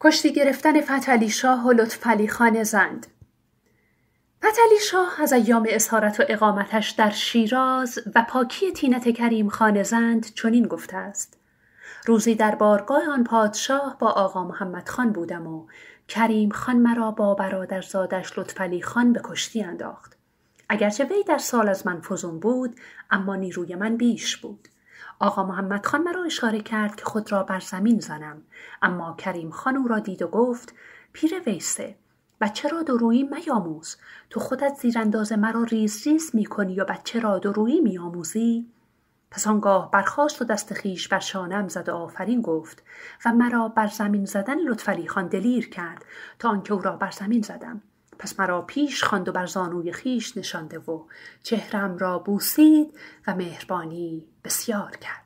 کشتی گرفتن فتلی شاه و لطفعلی خان زند فتلی شاه از ایام اسارت و اقامتش در شیراز و پاکی تینت کریم خان زند چنین گفته است روزی در بارگاه آن پادشاه با آقا محمد خان بودم و کریم خان مرا با برادرزادش لطفلی خان به کشتی انداخت اگرچه وی در سال از من فزون بود اما نیروی من بیش بود آقا محمد خان مرا اشاره کرد که خود را بر زمین زنم اما کریم خان او را دید و گفت پیر ویسه بچه را درویی میاموز تو خودت زیرانداز مرا ریز ریز می کنی و بچه را درویی میاموزی؟ پس آنگاه برخاست و دست خیش بر شانم زد و آفرین گفت و مرا بر زمین زدن لطفعلی خان دلیر کرد تا آنکه او را بر زمین زدم پس مرا پیش خواند و بر زانوی خیش نشانده و چهرم را بوسید و مهربانی بسیار کرد